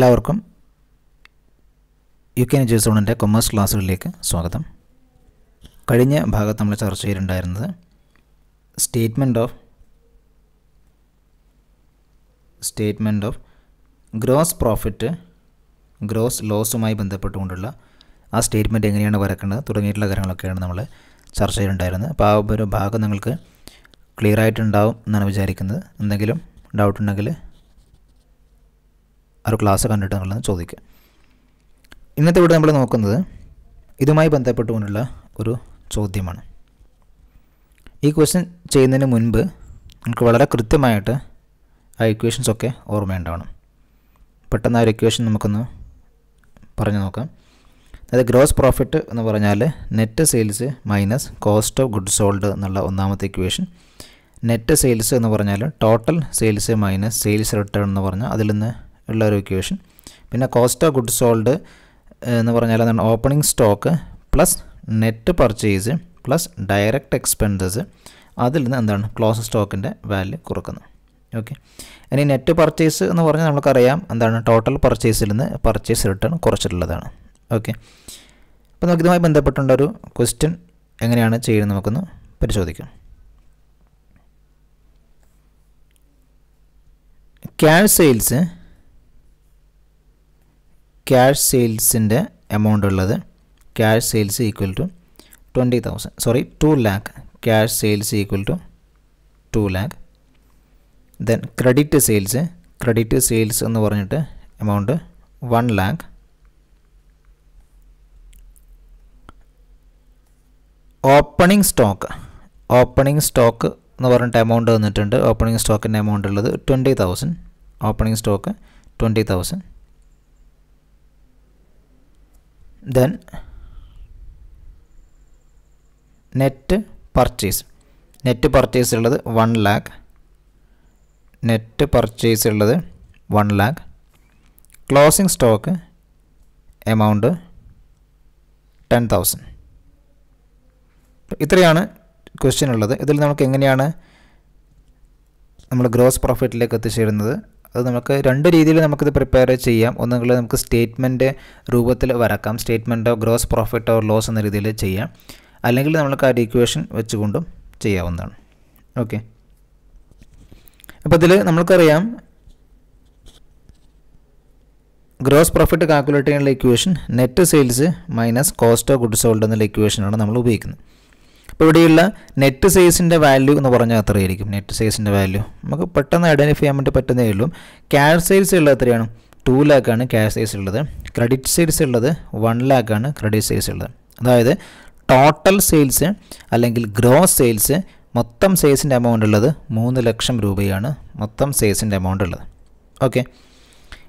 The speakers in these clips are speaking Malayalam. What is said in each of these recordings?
എല്ലാവർക്കും യു കെ എൻ ജേസോണിൻ്റെ കൊമേഴ്സ് ക്ലാസ്സുകളിലേക്ക് സ്വാഗതം കഴിഞ്ഞ ഭാഗത്ത് നമ്മൾ ചർച്ച ചെയ്തിട്ടുണ്ടായിരുന്നത് statement of statement of gross profit gross ലോസുമായി ബന്ധപ്പെട്ടുകൊണ്ടുള്ള ആ സ്റ്റേറ്റ്മെൻറ്റ് എങ്ങനെയാണ് വരക്കേണ്ടത് തുടങ്ങിയിട്ടുള്ള കാര്യങ്ങളൊക്കെയാണ് നമ്മൾ ചർച്ച ചെയ്തിട്ടുണ്ടായിരുന്നത് അപ്പോൾ ആ ഒരു ഭാഗം നിങ്ങൾക്ക് ക്ലിയർ ആയിട്ടുണ്ടാവും എന്നാണ് വിചാരിക്കുന്നത് എന്തെങ്കിലും ഡൗട്ട് ഉണ്ടെങ്കിൽ ഒരു ക്ലാസ് കണ്ടിട്ട് എന്നുള്ളത് ചോദിക്കുക ഇന്നത്തെ ഇവിടെ നമ്മൾ നോക്കുന്നത് ഇതുമായി ബന്ധപ്പെട്ടുകൊണ്ടുള്ള ഒരു ചോദ്യമാണ് ഈ ക്വസ്റ്റ്യൻ ചെയ്യുന്നതിന് മുൻപ് നമുക്ക് വളരെ കൃത്യമായിട്ട് ആ ഇക്വേഷൻസ് ഒക്കെ ഓർമ്മയുണ്ടാവണം പെട്ടെന്ന് ആ ഒരു ഇക്വേഷൻ നമുക്കൊന്ന് പറഞ്ഞു നോക്കാം അതായത് ഗ്രോസ് പ്രോഫിറ്റ് എന്ന് പറഞ്ഞാൽ net sales minus cost of good sold എന്നുള്ള ഒന്നാമത്തെ ഇക്വേഷൻ നെറ്റ് സെയിൽസ് എന്ന് പറഞ്ഞാൽ total sales minus sales return എന്ന് പറഞ്ഞാൽ അതിൽ നിന്ന് ഉള്ള ഒരു ഇക്വേഷൻ പിന്നെ കോസ്റ്റ് ഓഫ് ഗുഡ് സോൾഡ് എന്ന് പറഞ്ഞാൽ എന്താണ് opening stock plus net purchase plus direct expenses അതിൽ നിന്ന് എന്താണ് ക്ലോസ് സ്റ്റോക്കിൻ്റെ വാല്യൂ കുറക്കുന്നത് ഓക്കെ ഇനി നെറ്റ് പർച്ചേസ് എന്ന് പറഞ്ഞാൽ നമുക്കറിയാം എന്താണ് ടോട്ടൽ പർച്ചേസിൽ നിന്ന് പർച്ചേസ് റിട്ടേൺ കുറച്ചിട്ടുള്ളതാണ് ഓക്കെ അപ്പോൾ നമുക്ക് ഇതുമായി ബന്ധപ്പെട്ടുള്ള ഒരു ക്വസ്റ്റ്യൻ എങ്ങനെയാണ് ചെയ്യുന്നത് നമുക്കൊന്ന് പരിശോധിക്കാം ക്യാഷ് സെയിൽസ് ക്യാഷ് സെയിൽസിൻ്റെ എമൗണ്ട് ഉള്ളത് cash sales equal to twenty thousand sorry two lakh cash sales equal to two lakh then credit sales credit sales എന്ന് പറഞ്ഞിട്ട് amount one lakh opening stock opening stock എന്ന് പറഞ്ഞിട്ട് എമൗണ്ട് തന്നിട്ടുണ്ട് ഓപ്പണിംഗ് സ്റ്റോക്കിൻ്റെ എമൗണ്ട് ഉള്ളത് twenty thousand opening stock twenty thousand then net purchase net purchase ഉള്ളത് വൺ ലാക്ക് നെറ്റ് പർച്ചേസ് ഉള്ളത് one lakh closing stock amount ten thousand ഇത്രയാണ് ക്വസ്റ്റ്യൻ ഉള്ളത് ഇതിൽ നമുക്ക് എങ്ങനെയാണ് നമ്മൾ ഗ്രോസ് പ്രോഫിറ്റിലേക്ക് എത്തിച്ചേരുന്നത് അത് നമുക്ക് രണ്ട് രീതിയിൽ നമുക്കിത് പ്രിപ്പയർ ചെയ്യാം ഒന്നുകിൽ നമുക്ക് സ്റ്റേറ്റ്മെൻറ്റ് രൂപത്തിൽ വരക്കാം സ്റ്റേറ്റ്മെൻറ്റോ ഗ്രോസ് പ്രോഫിറ്റോ ലോസ് എന്ന രീതിയിൽ ചെയ്യാം അല്ലെങ്കിൽ നമുക്ക് ആ ഡിക്വേഷൻ വെച്ചുകൊണ്ടും ചെയ്യാവുന്നതാണ് ഓക്കെ അപ്പോൾ ഇതിൽ നമുക്കറിയാം ഗ്രോസ് പ്രോഫിറ്റ് കാൽക്കുലേറ്റ് ചെയ്യാനുള്ള equation net sales minus cost of goods sold എന്നുള്ള ഇക്വേഷനാണ് നമ്മൾ ഉപയോഗിക്കുന്നത് ഇപ്പോൾ ഇവിടെയുള്ള നെറ്റ് സൈസിൻ്റെ വാല്യൂ എന്ന് പറഞ്ഞാൽ അത്രയായിരിക്കും നെറ്റ് സൈസിൻ്റെ വാല്യൂ നമുക്ക് പെട്ടെന്ന് ഐഡൻറ്റിഫൈ ചെയ്യാൻ വേണ്ടി പറ്റുന്നേ ഉള്ളൂ ക്യാഷ് സൈസ് ഉള്ളത് എത്രയാണ് ടു ലാക്കാണ് ക്യാഷ് സൈസ് ഉള്ളത് ക്രെഡിറ്റ് സെയിൽസ് ഉള്ളത് വൺ ലാക്കാണ് ക്രെഡിറ്റ് സെയിൽസ് ഉള്ളത് അതായത് ടോട്ടൽ സെയിൽസ് അല്ലെങ്കിൽ ഗ്രോസ് സെയിൽസ് മൊത്തം സെയിൽസിൻ്റെ എമൗണ്ട് ഉള്ളത് മൂന്ന് ലക്ഷം രൂപയാണ് മൊത്തം സെയിൽസിൻ്റെ എമൗണ്ട് ഉള്ളത് ഓക്കെ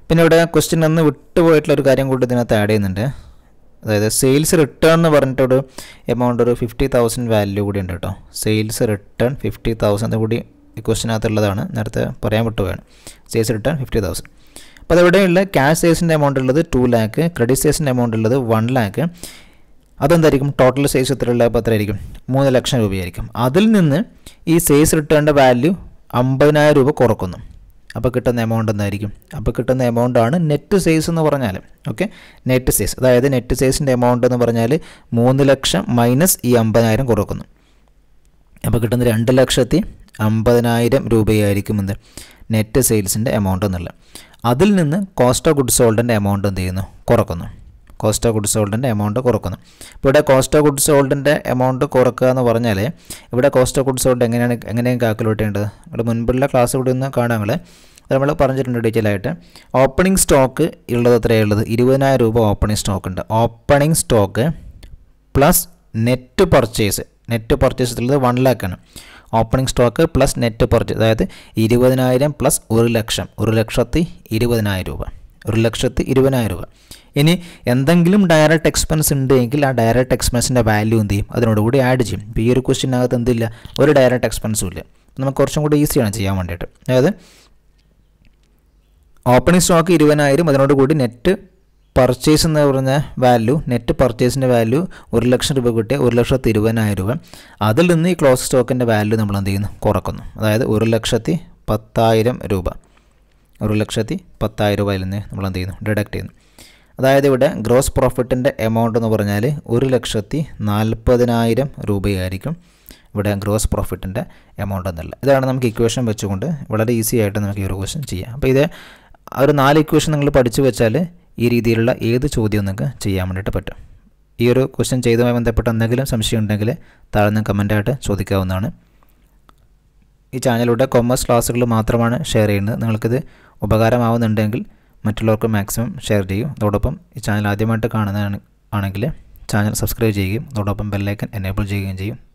പിന്നെ ഇവിടെ ക്വസ്റ്റ്യൻ ഒന്ന് വിട്ടുപോയിട്ടുള്ള ഒരു കാര്യം കൂടി ഇതിനകത്ത് ആഡ് ചെയ്യുന്നുണ്ട് അതായത് സെയിൽസ് റിട്ടേൺ എന്ന് പറഞ്ഞിട്ടൊരു എമൗണ്ട് ഒരു ഫിഫ്റ്റി തൗസൻഡ് വാല്യൂ കൂടി ഉണ്ട് കേട്ടോ സെയിൽസ് റിട്ടേൺ ഫിഫ്റ്റി തൗസൻഡ് കൂടി ഈ ക്വസ്റ്റിനകത്തുള്ളതാണ് നേരത്തെ പറയാൻ വിട്ടുകയാണ് സെയിൽസ് റിട്ടേൺ ഫിഫ്റ്റി തൗസൻഡ് അപ്പോൾ അതെവിടെയുള്ള ക്യാഷ് സെയിൽസിൻ്റെ എമൗണ്ട് ഉള്ളത് ടു ലാക്ക് ക്രെഡിറ്റ് സെയിൽസിൻ്റെ എമൗണ്ട് ഉള്ളത് വൺ ലാക്ക് അതെന്തായിരിക്കും ടോട്ടൽ സെയിൽസ് എത്രയുള്ള അപ്പോൾ എത്രയായിരിക്കും മൂന്ന് ലക്ഷം രൂപയായിരിക്കും അതിൽ നിന്ന് ഈ സെയിൽസ് റിട്ടേണിൻ്റെ വാല്യൂ അമ്പതിനായിരം രൂപ കുറക്കുന്നു അപ്പോൾ കിട്ടുന്ന എമൗണ്ട് എന്തായിരിക്കും അപ്പോൾ കിട്ടുന്ന ആണ് നെറ്റ് സെയിൽസ് എന്ന് പറഞ്ഞാൽ ഓക്കെ നെറ്റ് സെയിൽസ് അതായത് നെറ്റ് സെയിൽസിൻ്റെ എമൗണ്ട് എന്ന് പറഞ്ഞാൽ മൂന്ന് ലക്ഷം മൈനസ് ഈ അമ്പതിനായിരം കുറക്കുന്നു അപ്പോൾ കിട്ടുന്ന രണ്ട് ലക്ഷത്തി അമ്പതിനായിരം രൂപയായിരിക്കും എന്ത് നെറ്റ് സെയിൽസിൻ്റെ എമൗണ്ട് എന്നുള്ളത് അതിൽ നിന്ന് കോസ്റ്റ് ഓഫ് ഗുഡ്സ് സോൾഡിൻ്റെ എമൗണ്ട് എന്ത് ചെയ്യുന്നു കുറക്കുന്നു കോസ്റ്റ് ഓഫ് ഗുഡ്സ് ഹോൾഡിൻ്റെ എമൗണ്ട് കുറക്കുന്നു ഇപ്പോൾ ഇവിടെ കോസ്റ്റ് ഓഫ് ഗുഡ്സ് ഹോൾഡിൻ്റെ എമൗണ്ട് കുറക്കുക എന്ന് പറഞ്ഞാൽ ഇവിടെ കോസ്റ്റ് ഓഫ് ഗുഡ്സ് സോൾഡ് എങ്ങനെയാണ് എങ്ങനെയാണ് കാൽക്കുലേറ്റ് ചെയ്യേണ്ടത് ഇവിടെ മുൻപുള്ള ക്ലാസ് കൂടി ഒന്ന് കാണാമെങ്കിൽ നമ്മൾ പറഞ്ഞിട്ടുണ്ട് ഡീറ്റെയിൽ ആയിട്ട് ഓപ്പണിംഗ് സ്റ്റോക്ക് ഉള്ളത് എത്രയാണ് ഉള്ളത് ഇരുപതിനായിരം രൂപ ഓപ്പണിംഗ് സ്റ്റോക്ക് ഉണ്ട് opening stock plus net purchase net purchase ഉള്ളത് വൺ ലാക്കാണ് opening stock plus net purchase അതായത് ഇരുപതിനായിരം പ്ലസ് ഒരു ലക്ഷം ഒരു ലക്ഷത്തി ഇരുപതിനായിരം രൂപ ഒരു ലക്ഷത്തി ഇരുപതിനായിരം രൂപ ഇനി എന്തെങ്കിലും ഡയറക്റ്റ് എക്സ്പെൻസ് ഉണ്ട് എങ്കിൽ ആ ഡയറക്റ്റ് എക്സ്പെൻസിൻ്റെ വാല്യൂ എന്ത് ചെയ്യും അതിനോടുകൂടി ആഡ് ചെയ്യും ഇപ്പോൾ ഈ ഒരു ക്വസ്റ്റിനകത്ത് എന്തില്ല ഒരു ഡയറക്റ്റ് എക്സ്പെൻസും ഇല്ല നമുക്ക് കുറച്ചും കൂടി ഈസിയാണ് ചെയ്യാൻ വേണ്ടിയിട്ട് അതായത് ഓപ്പണിംഗ് സ്റ്റോക്ക് ഇരുപതിനായിരം അതിനോട് കൂടി നെറ്റ് പർച്ചേസ് എന്ന് പറഞ്ഞ വാല്യൂ നെറ്റ് പർച്ചേസിൻ്റെ വാല്യൂ ഒരു ലക്ഷം രൂപ കിട്ടിയ ഒരു ലക്ഷത്തി ഇരുപതിനായിരം രൂപ അതിൽ നിന്ന് ഈ ക്ലോസ് സ്റ്റോക്കിൻ്റെ വാല്യൂ നമ്മൾ എന്ത് ചെയ്യുന്നു കുറക്കുന്നു അതായത് ഒരു ലക്ഷത്തി പത്തായിരം രൂപ ഒരു ലക്ഷത്തി പത്തായിരം രൂപയിൽ നിന്ന് നമ്മൾ എന്ത് ചെയ്യുന്നു ഡിഡക്റ്റ് ചെയ്യുന്നു അതായത് ഇവിടെ ഗ്രോസ് പ്രോഫിറ്റിൻ്റെ എമൗണ്ട് എന്ന് പറഞ്ഞാൽ ഒരു ലക്ഷത്തി നാൽപ്പതിനായിരം രൂപയായിരിക്കും ഇവിടെ ഗ്രോസ് പ്രോഫിറ്റിൻ്റെ എമൗണ്ട് എന്നല്ല ഇതാണ് നമുക്ക് ഇക്വേഷൻ വെച്ചുകൊണ്ട് വളരെ ഈസി ആയിട്ട് നമുക്ക് ഈ ഒരു ക്വസ്റ്റ്യൻ ചെയ്യാം അപ്പോൾ ഇത് ഒരു നാല് ഇക്വേഷൻ നിങ്ങൾ പഠിച്ചു വെച്ചാൽ ഈ രീതിയിലുള്ള ഏത് ചോദ്യവും നിങ്ങൾക്ക് ചെയ്യാൻ വേണ്ടിയിട്ട് പറ്റും ഈ ഒരു ക്വസ്റ്റ്യൻ ചെയ്തുമായി ബന്ധപ്പെട്ട എന്തെങ്കിലും സംശയം ഉണ്ടെങ്കിൽ താഴ്ന്ന കമൻ്റായിട്ട് ചോദിക്കാവുന്നതാണ് ഈ ചാനലിലൂടെ കൊമേഴ്സ് ക്ലാസ്സുകൾ മാത്രമാണ് ഷെയർ ചെയ്യുന്നത് നിങ്ങൾക്കിത് ഉപകാരമാവുന്നുണ്ടെങ്കിൽ മറ്റുള്ളവർക്ക് മാക്സിമം ഷെയർ ചെയ്യും അതോടൊപ്പം ഈ ചാനൽ ആദ്യമായിട്ട് കാണുന്നതാണ് ആണെങ്കിൽ ചാനൽ സബ്സ്ക്രൈബ് ചെയ്യുകയും അതോടൊപ്പം ബെല്ലൈക്കൻ എനേബിൾ ചെയ്യുകയും ചെയ്യും